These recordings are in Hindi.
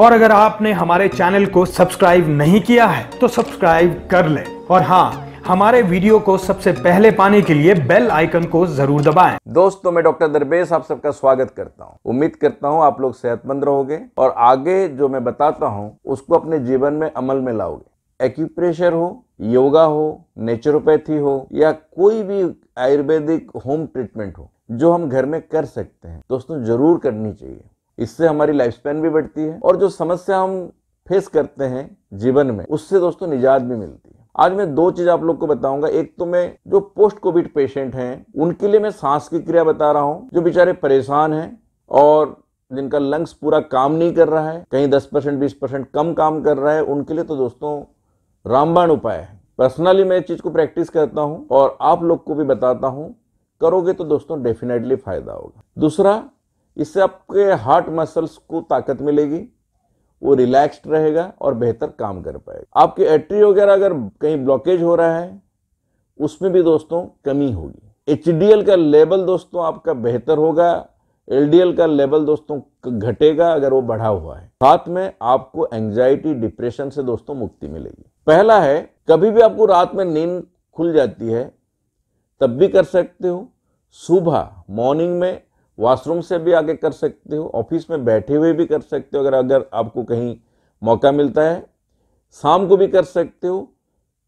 और अगर आपने हमारे चैनल को सब्सक्राइब नहीं किया है तो सब्सक्राइब कर ले और हाँ हमारे वीडियो को सबसे पहले पाने के लिए बेल आइकन को जरूर दबाएं। दोस्तों मैं डॉक्टर दरबेश आप सबका स्वागत करता हूं। उम्मीद करता हूं आप लोग सेहतमंद रहोगे और आगे जो मैं बताता हूं उसको अपने जीवन में अमल में लाओगे एक्यूप्रेशर हो योगा हो नेचुरोपैथी हो या कोई भी आयुर्वेदिक होम ट्रीटमेंट हो जो हम घर में कर सकते हैं दोस्तों जरूर करनी चाहिए इससे हमारी लाइफ स्पैन भी बढ़ती है और जो समस्या हम फेस करते हैं जीवन में उससे दोस्तों निजात भी मिलती है आज मैं दो चीज आप लोग को बताऊंगा एक तो मैं जो पोस्ट कोविड पेशेंट हैं उनके लिए मैं सांस की क्रिया बता रहा हूं जो बेचारे परेशान हैं और जिनका लंग्स पूरा काम नहीं कर रहा है कहीं दस परसेंट बीस परसेंट कम काम कर रहा है उनके लिए तो दोस्तों रामबाण उपाय है पर्सनली मैं इस चीज़ को प्रैक्टिस करता हूँ और आप लोग को भी बताता हूँ करोगे तो दोस्तों डेफिनेटली फायदा होगा दूसरा इससे आपके हार्ट मसल्स को ताकत मिलेगी वो रिलैक्स्ड रहेगा और बेहतर काम कर पाएगा आपके एट्री वगैरह अगर कहीं ब्लॉकेज हो रहा है उसमें भी दोस्तों कमी होगी एच का लेवल दोस्तों आपका बेहतर होगा एल का लेवल दोस्तों घटेगा अगर वो बढ़ा हुआ है साथ में आपको एंजाइटी डिप्रेशन से दोस्तों मुक्ति मिलेगी पहला है कभी भी आपको रात में नींद खुल जाती है तब भी कर सकते हो सुबह मॉर्निंग में वॉशरूम से भी आगे कर सकते हो ऑफिस में बैठे हुए भी कर सकते हो अगर अगर आपको कहीं मौका मिलता है शाम को भी कर सकते हो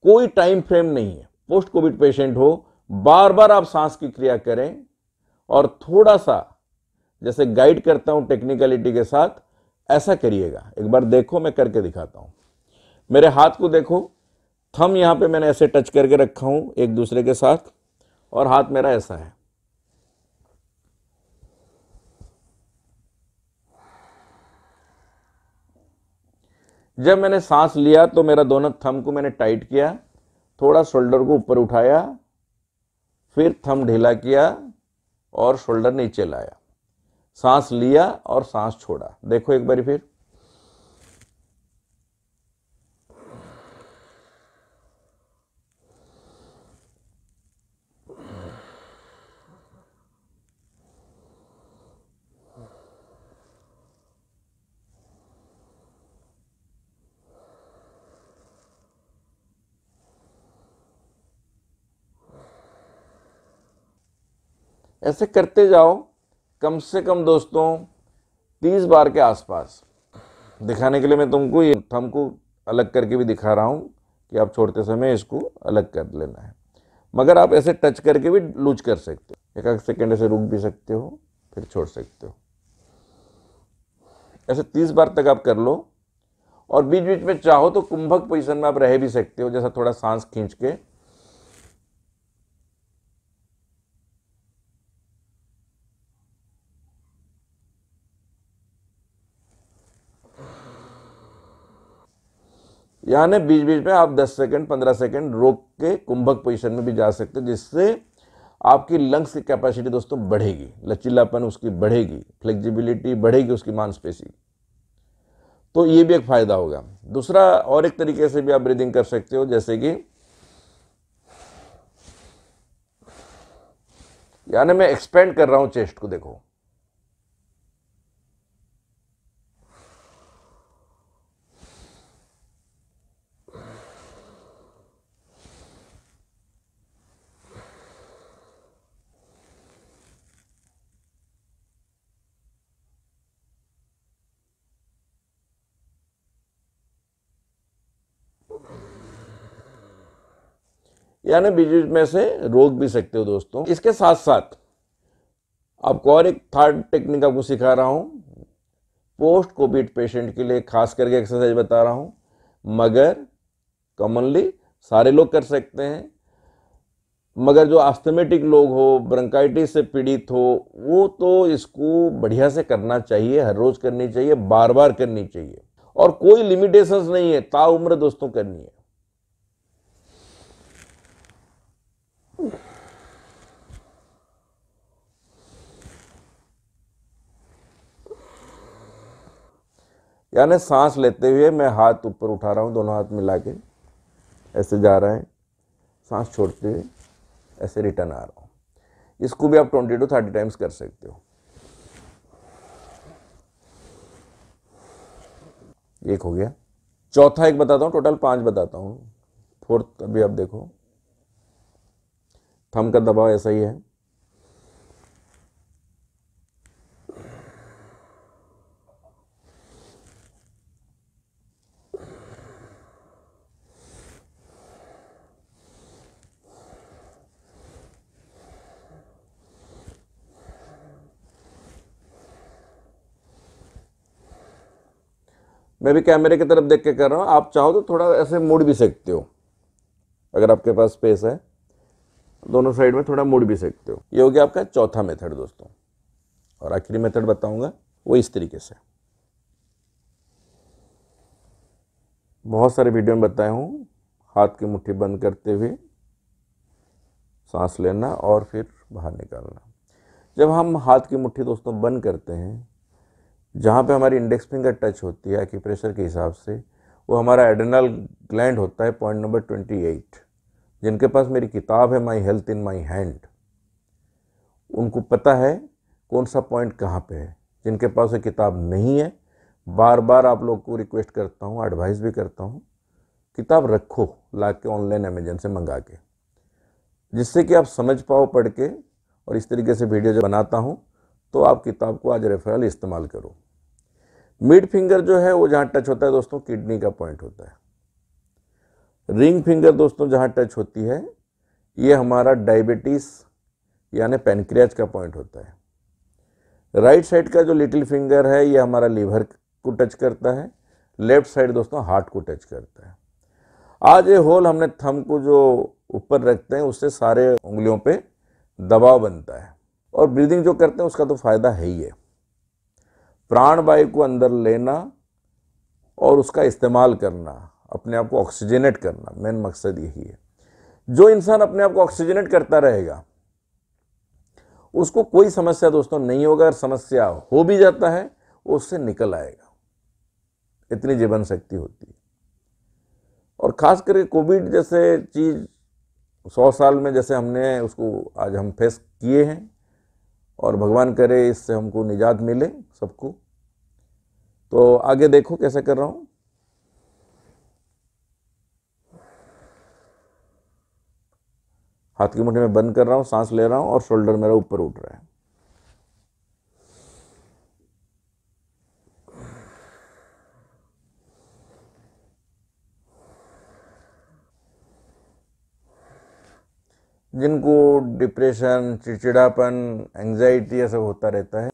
कोई टाइम फ्रेम नहीं है पोस्ट कोविड पेशेंट हो बार बार आप सांस की क्रिया करें और थोड़ा सा जैसे गाइड करता हूं टेक्निकलिटी के साथ ऐसा करिएगा एक बार देखो मैं करके दिखाता हूं मेरे हाथ को देखो थम यहाँ पे मैंने ऐसे टच करके रखा हूँ एक दूसरे के साथ और हाथ मेरा ऐसा है जब मैंने सांस लिया तो मेरा दोनों थम को मैंने टाइट किया थोड़ा शोल्डर को ऊपर उठाया फिर थम ढीला किया और शोल्डर नीचे लाया सांस लिया और सांस छोड़ा देखो एक बार फिर ऐसे करते जाओ कम से कम दोस्तों तीस बार के आसपास दिखाने के लिए मैं तुमको ये थम को अलग करके भी दिखा रहा हूँ कि आप छोड़ते समय इसको अलग कर लेना है मगर आप ऐसे टच करके भी लूज कर सकते हो एक आध सेकेंड ऐसे रुक भी सकते हो फिर छोड़ सकते हो ऐसे तीस बार तक आप कर लो और बीच बीच में चाहो तो कुंभक पोजिशन में आप रह भी सकते हो जैसा थोड़ा सांस खींच के यानी बीच बीच में आप 10 सेकंड 15 सेकंड रोक के कुंभक पोजीशन में भी जा सकते जिससे आपकी लंग्स की कैपेसिटी दोस्तों बढ़ेगी लचीलापन उसकी बढ़ेगी फ्लेक्सिबिलिटी बढ़ेगी उसकी मांसपेशी तो ये भी एक फ़ायदा होगा दूसरा और एक तरीके से भी आप ब्रीदिंग कर सकते हो जैसे कि यानी मैं एक्सपेंड कर रहा हूँ चेस्ट को देखो यानी बीच में से रोक भी सकते हो दोस्तों इसके साथ साथ आपको और एक थर्ड टेक्निक आपको सिखा रहा हूँ पोस्ट कोविड पेशेंट के लिए खास करके एक्सरसाइज बता रहा हूँ मगर कॉमनली सारे लोग कर सकते हैं मगर जो आस्थमेटिक लोग हो ब्रंकाइटिस से पीड़ित हो वो तो इसको बढ़िया से करना चाहिए हर रोज़ करनी चाहिए बार बार करनी चाहिए और कोई लिमिटेशंस नहीं है ताउम्र दोस्तों करनी है यानी सांस लेते हुए मैं हाथ ऊपर उठा रहा हूँ दोनों हाथ मिला के ऐसे जा रहे हैं सांस छोड़ते हुए ऐसे रिटर्न आ रहा हूँ इसको भी आप ट्वेंटी टू थर्टी टाइम्स कर सकते हो एक हो गया चौथा एक बताता हूँ टोटल पांच बताता हूँ फोर्थ अभी आप देखो थम का दबाव ऐसा ही है मैं भी कैमरे की तरफ देख के कर रहा हूँ आप चाहो तो थोड़ा ऐसे मुड़ भी सकते हो अगर आपके पास स्पेस है दोनों साइड में थोड़ा मुड़ भी सकते हो ये हो गया आपका चौथा मेथड दोस्तों और आखिरी मेथड बताऊंगा वो इस तरीके से बहुत सारे वीडियो में बताया हूँ हाथ की मुट्ठी बंद करते हुए सांस लेना और फिर बाहर निकालना जब हम हाथ की मुट्ठी दोस्तों बंद करते हैं जहाँ पे हमारी इंडेक्स फिंगर टच होती है प्रेशर के हिसाब से वो हमारा एडनल ग्लैंड होता है पॉइंट नंबर ट्वेंटी एट जिनके पास मेरी किताब है my health in my hand उनको पता है कौन सा पॉइंट कहाँ पे है जिनके पास ये किताब नहीं है बार बार आप लोग को रिक्वेस्ट करता हूँ एडवाइस भी करता हूँ किताब रखो ला के ऑनलाइन अमेजन से मंगा के जिससे कि आप समझ पाओ पढ़ के और इस तरीके से वीडियो जो बनाता हूँ तो आप किताब को आज रेफरल इस्तेमाल करो मिड फिंगर जो है वो जहाँ टच होता है दोस्तों किडनी का पॉइंट होता है रिंग फिंगर दोस्तों जहाँ टच होती है ये हमारा डायबिटीज़ यानी पेनक्रियाज का पॉइंट होता है राइट साइड का जो लिटिल फिंगर है ये हमारा लीवर को टच करता है लेफ्ट साइड दोस्तों हार्ट को टच करता है आज ये होल हमने थम को जो ऊपर रखते हैं उससे सारे उंगलियों पे दबाव बनता है और ब्रीदिंग जो करते हैं उसका तो फ़ायदा है ही है प्राण वायु को अंदर लेना और उसका इस्तेमाल करना अपने आप को ऑक्सीजनेट करना मेन मकसद यही है जो इंसान अपने आप को ऑक्सीजनेट करता रहेगा उसको कोई समस्या दोस्तों नहीं होगा अगर समस्या हो भी जाता है वो उससे निकल आएगा इतनी जीवन शक्ति होती है और खास करके कोविड जैसे चीज़ सौ साल में जैसे हमने उसको आज हम फेस किए हैं और भगवान करे इससे हमको निजात मिले सबको तो आगे देखो कैसे कर रहा हूं हाथ की मुठ्ठी में बंद कर रहा हूं सांस ले रहा हूं और शोल्डर मेरा ऊपर उठ रहा है जिनको डिप्रेशन चिड़चिड़ापन एंजाइटी ऐसा सब होता रहता है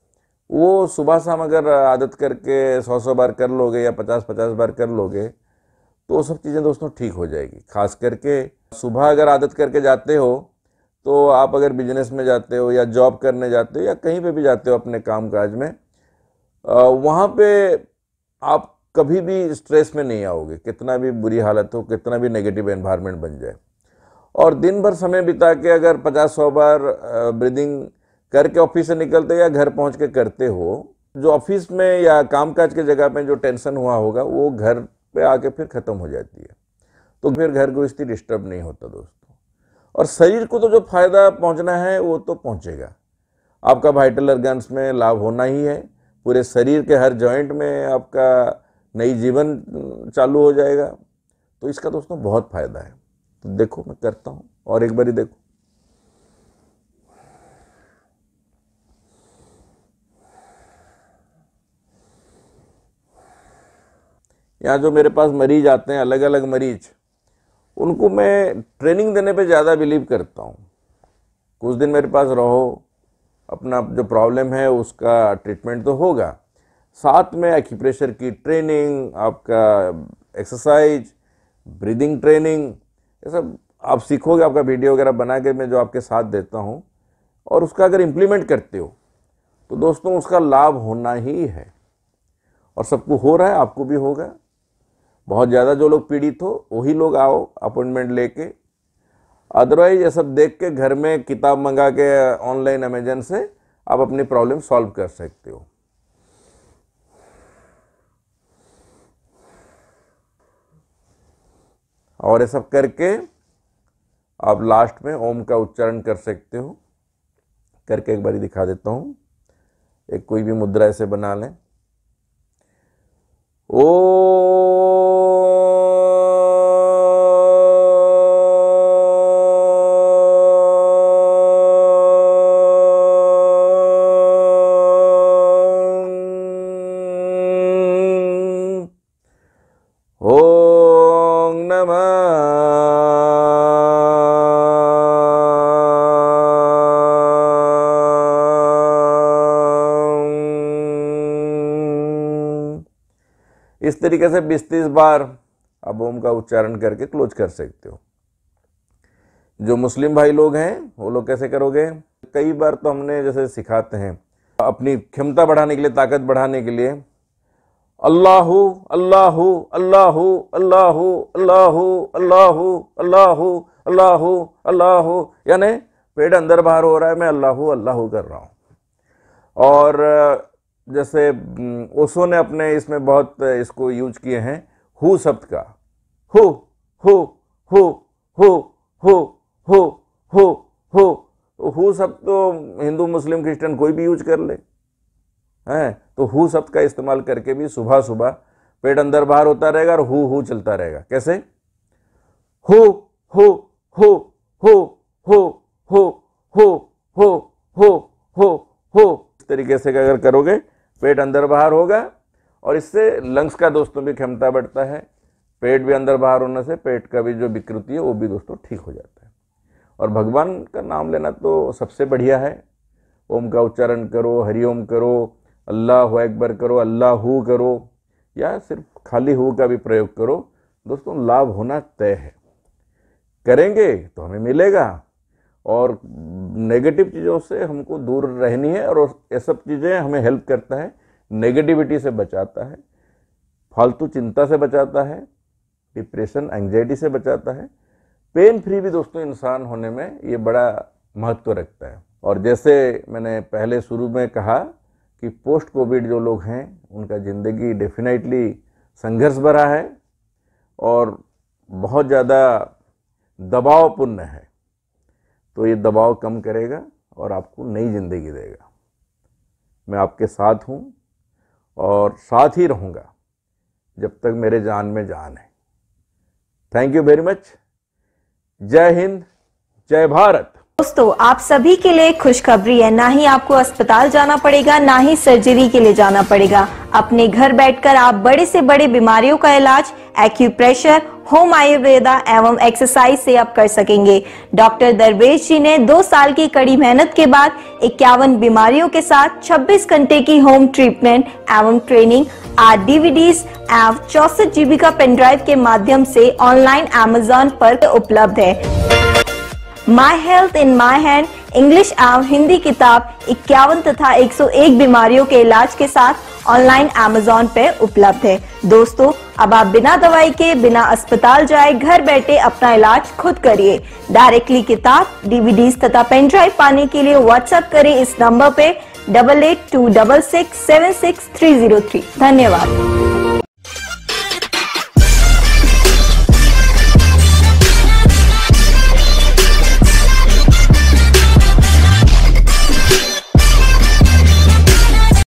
वो सुबह शाम अगर आदत करके सौ सौ बार कर लोगे या पचास पचास बार कर लोगे तो वो सब चीज़ें दोस्तों ठीक हो जाएगी खास करके सुबह अगर आदत करके जाते हो तो आप अगर बिजनेस में जाते हो या जॉब करने जाते हो या कहीं पे भी जाते हो अपने काम काज में वहाँ पे आप कभी भी स्ट्रेस में नहीं आओगे कितना भी बुरी हालत हो कितना भी नेगेटिव एनवायरनमेंट बन जाए और दिन भर समय बिता के अगर पचास सौ बार ब्रीदिंग करके ऑफिस से निकलते या घर पहुंच के करते हो जो ऑफिस में या कामकाज के जगह पे जो टेंशन हुआ होगा वो घर पे आके फिर ख़त्म हो जाती है तो फिर घर गृहस्थी डिस्टर्ब नहीं होता दोस्तों और शरीर को तो जो फायदा पहुंचना है वो तो पहुंचेगा आपका वाइटल ऑर्गन्स में लाभ होना ही है पूरे शरीर के हर जॉइंट में आपका नई जीवन चालू हो जाएगा तो इसका दोस्तों बहुत फ़ायदा है तो देखो मैं करता हूँ और एक बारी देखो यहाँ जो मेरे पास मरीज आते हैं अलग अलग मरीज उनको मैं ट्रेनिंग देने पे ज़्यादा बिलीव करता हूँ कुछ दिन मेरे पास रहो अपना जो प्रॉब्लम है उसका ट्रीटमेंट तो होगा साथ में एक्यूप्रेशर की ट्रेनिंग आपका एक्सरसाइज ब्रीदिंग ट्रेनिंग ये सब आप सीखोगे आपका वीडियो वगैरह बना के मैं जो आपके साथ देता हूँ और उसका अगर इम्प्लीमेंट करते हो तो दोस्तों उसका लाभ होना ही है और सबको हो रहा है आपको भी होगा बहुत ज़्यादा जो लोग पीड़ित हो वही लोग आओ अपॉइंटमेंट लेके अदरवाइज ये सब देख के घर में किताब मंगा के ऑनलाइन अमेजन से आप अपनी प्रॉब्लम सॉल्व कर सकते हो और ये सब करके आप लास्ट में ओम का उच्चारण कर सकते हो करके एक बारी दिखा देता हूँ एक कोई भी मुद्रा ऐसे बना लें ओ तरीके से बीस तीस बार अब ओम का उच्चारण करके क्लोज कर सकते हो जो मुस्लिम भाई लोग हैं वो लोग कैसे करोगे कई बार तो हमने जैसे सिखाते हैं अपनी क्षमता बढ़ाने के लिए ताकत बढ़ाने के लिए अल्लाह अल्लाह अल्लाह अल्लाह अल्लाह अल्लाह अल्लाह अल्लाह अल्लाह यानी पेट अंदर बाहर हो रहा है मैं अल्लाह अल्लाह कर रहा हूँ और जैसे ओसो ने अपने इसमें बहुत इसको यूज किए हैं हु शब्द का हो हो हो हो हो हो हो हो हु शब्द तो हिंदू मुस्लिम क्रिश्चियन कोई भी यूज कर ले हैं तो हु शब्द का इस्तेमाल करके भी सुबह सुबह पेट अंदर बाहर होता रहेगा और हु हु चलता रहेगा कैसे हो हो हो हो हो हो हो हो हो हो हो इस तरीके से अगर करोगे पेट अंदर बाहर होगा और इससे लंग्स का दोस्तों भी क्षमता बढ़ता है पेट भी अंदर बाहर होने से पेट का भी जो विकृति है वो भी दोस्तों ठीक हो जाता है और भगवान का नाम लेना तो सबसे बढ़िया है ओम का उच्चारण करो हरिओम करो अल्लाह अकबर करो अल्लाह हु करो या सिर्फ खाली हु का भी प्रयोग करो दोस्तों लाभ होना तय है करेंगे तो हमें मिलेगा और नेगेटिव चीज़ों से हमको दूर रहनी है और ये सब चीज़ें हमें हेल्प करता है नेगेटिविटी से बचाता है फालतू चिंता से बचाता है डिप्रेशन एंग्जाइटी से बचाता है पेन फ्री भी दोस्तों इंसान होने में ये बड़ा महत्व रखता है और जैसे मैंने पहले शुरू में कहा कि पोस्ट कोविड जो लोग हैं उनका ज़िंदगी डेफिनेटली संघर्ष भरा है और बहुत ज़्यादा दबावपूर्ण है तो ये दबाव कम करेगा और आपको नई ज़िंदगी देगा मैं आपके साथ हूँ और साथ ही रहूँगा जब तक मेरे जान में जान है थैंक यू वेरी मच जय हिंद जय भारत दोस्तों आप सभी के लिए खुशखबरी है ना ही आपको अस्पताल जाना पड़ेगा ना ही सर्जरी के लिए जाना पड़ेगा अपने घर बैठकर आप बड़े से बड़े बीमारियों का इलाज एक्यूप्रेशर होम आयुर्वेदा एवं एक्सरसाइज से आप कर सकेंगे डॉक्टर दरवेश जी ने दो साल की कड़ी मेहनत के बाद इक्यावन बीमारियों के साथ 26 घंटे की होम ट्रीटमेंट एवं ट्रेनिंग आर डीवीडीज एवं चौसठ जीबी का पेनड्राइव के माध्यम से ऑनलाइन अमेजोन पर उपलब्ध है my health in my hand English एवं हिंदी किताब इक्यावन तथा 101 बीमारियों के इलाज के साथ ऑनलाइन अमेजोन पे उपलब्ध है दोस्तों अब आप बिना दवाई के बिना अस्पताल जाए घर बैठे अपना इलाज खुद करिए डायरेक्टली किताब डीवीडी तथा पेन ड्राइव पाने के लिए व्हाट्सएप करें इस नंबर पे double eight two double six seven six three zero three धन्यवाद